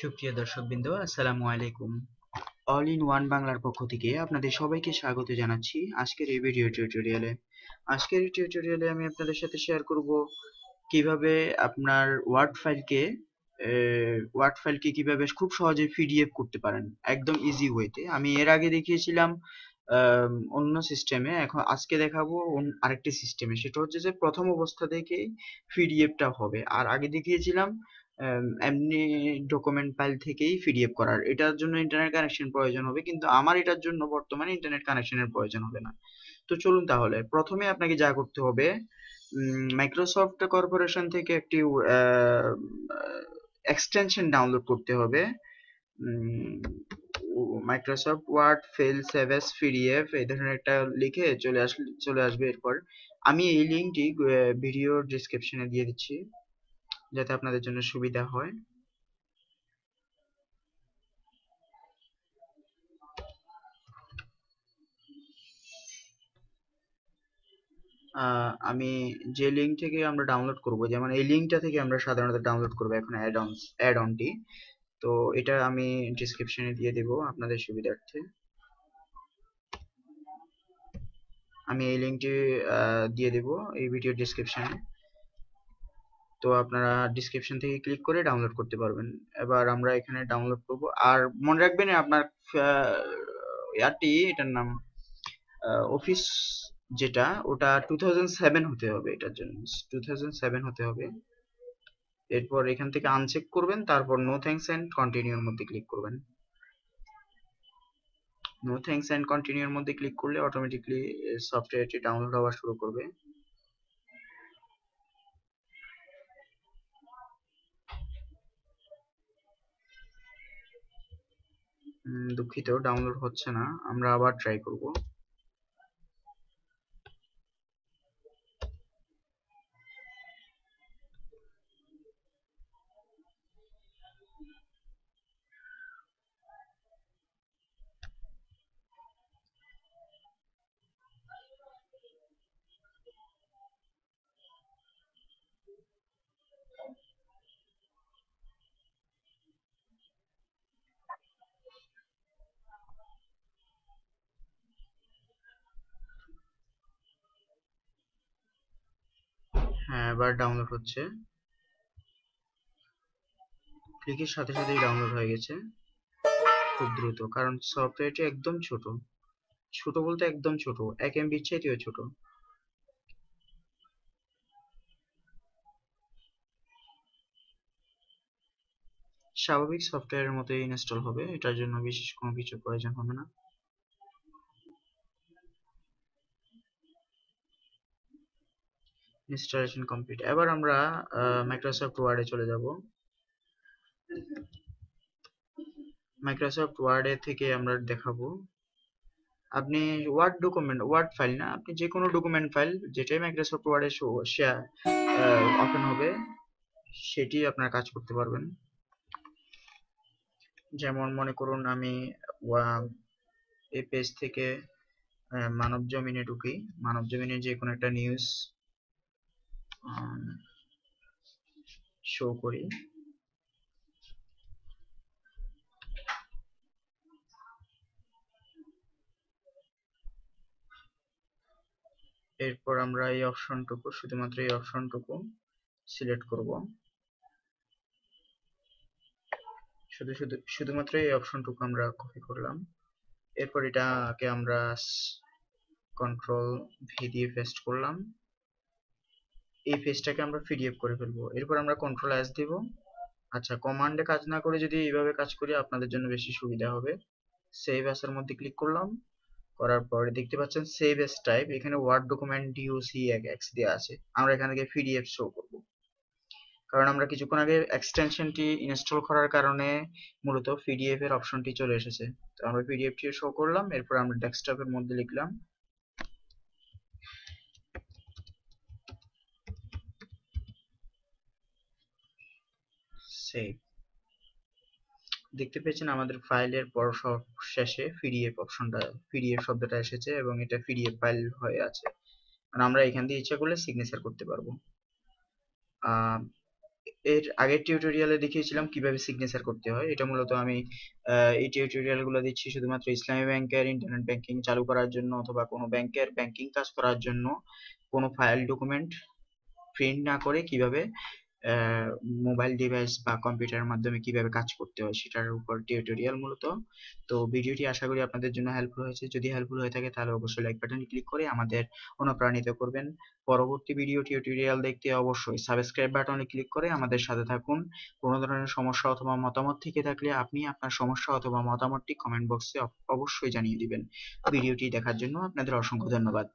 সুপ্রিয় দর্শকবৃন্দ আসসালামু আলাইকুম অল ইন ওয়ান বাংলার পক্ষ থেকে আপনাদের সবাইকে স্বাগত জানাচ্ছি আজকের এই ভিডিও টিউটোরিয়ালে আজকের এই টিউটোরিয়ালে আমি আপনাদের সাথে শেয়ার করব কিভাবে আপনার ওয়ার্ড ফাইলকে ওয়ার্ড ফাইলকে কিভাবে খুব সহজে পিডিএফ করতে পারেন একদম ইজি ওয়েতে আমি এর আগে দেখিয়েছিলাম অন্য সিস্টেমে এখন আজকে দেখাবো আরেকটি সিস্টেমে সেটা হচ্ছে যে প্রথম অবস্থা থেকে পিডিএফটা হবে আর আগে দেখিয়েছিলাম এমনি ডকুমেন্ট ফাইল থেকেই পিডিএফ করার এটার জন্য ইন্টারনেট কানেকশন প্রয়োজন হবে কিন্তু আমার এটার জন্য বর্তমানে ইন্টারনেট কানেকশনের প্রয়োজন হবে না তো চলুন তাহলে প্রথমে আপনাকে যা করতে হবে মাইক্রোসফট কর্পোরেশন থেকে একটি এক্সটেনশন ডাউনলোড করতে হবে Microsoft Word file save as PDF এই ধরনের একটা লিখে চলে আসলে চলে আসবে এরপর আমি এই লিঙ্কটি ভিডিও ডিসক্রিপশনে দিয়ে দিচ্ছি যাতে আপনাদের জন্য সুবিধা হয় আমি যে লিঙ্ক থেকে আমরা ডাউনলোড করব যেমন এই লিঙ্কটা থেকে আমরা সাধারণত ডাউনলোড করব এখন অ্যাড অন অ্যাড অনটি তো এটা আমি ডিসক্রিপশনে দিয়ে দেব আপনাদের সুবিধার্থে আমি এই লিঙ্কটি দিয়ে দেব এই ভিডিও ডিসক্রিপশনে তো আপনারা ডিসক্রিপশন থেকে ক্লিক করে ডাউনলোড করতে পারবেন এবার আমরা এখানে ডাউনলোড করব আর মনে রাখবেন আপনার ইয়ারটি এটার নাম অফিস যেটা ওটা টু হতে হবে এটার জন্য টু হতে হবে এরপর এখান থেকে আনচেক করবেন তারপর নো থ্যাংকস অ্যান্ড কন্টিনিউর মধ্যে ক্লিক করবেন নো থ্যাংকস অ্যান্ড কন্টিনিউর মধ্যে ক্লিক করলে অটোমেটিকলি সফটওয়্যারটি ডাউনলোড হওয়া শুরু করবে দুঃখিত ডাউনলোড হচ্ছে না আমরা আবার ট্রাই করব হ্যাঁ এবার ডাউনলোড হচ্ছে ক্লিকের সাথে সাথেই ডাউনলোড হয়ে গেছে খুব দ্রুত কারণ সফটওয়্যারটি একদম ছোট ছোট বলতে একদম ছোট এক এমবির চাইতেও ছোট স্বাভাবিক সফটওয়্যারের মতো ইনস্টল হবে এটার জন্য বিশেষ কোনো কিছু প্রয়োজন হবে না ইনস্টলেশন কমপ্লিট এবার আমরা মাইক্রোসফট ওয়ার্ডে চলে যাব মাইক্রোসফট ওয়ার্ডে থেকে আমরা দেখাবো আপনি ওয়ার্ড ডকুমেন্ট ওয়ার্ড ফাইল না আপনি যে কোনো ডকুমেন্ট ফাইল যেটাই মাইক্রোসফট ওয়ার্ডে শেয়ার ওপেন হবে সেটি আপনার কাজ করতে পারবেন যেমন মনে করুন আমি এই পেজ থেকে মানব জমিনে ঢুকি মানব জমিনে যে কোনো একটা নিউজ শো করি এরপর আমরা এই অপশনটুকু শুধুমাত্র এই অপশনটুকু সিলেক্ট করব শুধু শুধু শুধুমাত্র এই অপশনটুকু আমরা কপি করলাম এরপর এটাকে আমরা কন্ট্রোল ভি দিয়ে পেস্ট করলাম এই পেজটাকে আমরা পিডিএফ করে ফেলবো এরপর আমরা কন্ট্রোল এস দিব আচ্ছা কমান্ডে কাজ না করে যদি এইভাবে কাজ করি আপনাদের জন্য বেশি সুবিধা হবে সেভ অ্যাসের মধ্যে ক্লিক করলাম করার পরে দেখতে পাচ্ছেন সেভ এস টাইপ এখানে ওয়ার্ড ডকুমেন্ট ডিওসি এক এক্স দেওয়া আছে আমরা এখান থেকে পিডিএফ শো করব কারণ আমরা কিছুক্ষণ আগে এক্সটেনশনটি ইনস্টল করার কারণে মূলত পিডিএফ এর অপশনটি চলে এসেছে তো আমরা পিডিএফটি শো করলাম এরপর আমরা ডেস্কটপের মধ্যে লিখলাম সেভ দেখতে পেয়েছেন আমাদের ফাইলের পর শেষে পিডিএফ অপশনটা পিডিএফ শব্দটা এসেছে এবং এটা পিডিএফ ফাইল হয়ে আছে আর মানে আমরা এখান দিয়ে ইচ্ছা করলে সিগনেচার করতে পারবো এর আগের টিউটোরিয়ালে দেখিয়েছিলাম কিভাবে সিগনেচার করতে হয় এটা মূলত আমি এই টিউটোরিয়ালগুলো দিচ্ছি শুধুমাত্র ইসলামী ব্যাংকের ইন্টারনেট ব্যাংকিং চালু করার জন্য অথবা কোনো ব্যাংকের ব্যাংকিং কাজ করার জন্য কোনো ফাইল ডকুমেন্ট প্রিন্ট না করে কিভাবে মোবাইল ডিভাইস বা কম্পিউটারের মাধ্যমে কিভাবে কাজ করতে হয় সেটার উপর টিউটোরিয়াল মূলত তো ভিডিওটি আশা করি আপনাদের জন্য হেল্পফুল হয়েছে যদি হেল্পফুল হয়ে থাকে তাহলে অবশ্যই লাইক বাটন ক্লিক করে আমাদের অনুপ্রাণিত করবেন পরবর্তী ভিডিও টিউটোরিয়াল দেখতে অবশ্যই সাবস্ক্রাইব বাটনে ক্লিক করে আমাদের সাথে থাকুন কোনো ধরনের সমস্যা অথবা মতামত থেকে থাকলে আপনি আপনার সমস্যা অথবা মতামতটি কমেন্ট বক্সে অবশ্যই জানিয়ে দিবেন ভিডিওটি দেখার জন্য আপনাদের অসংখ্য ধন্যবাদ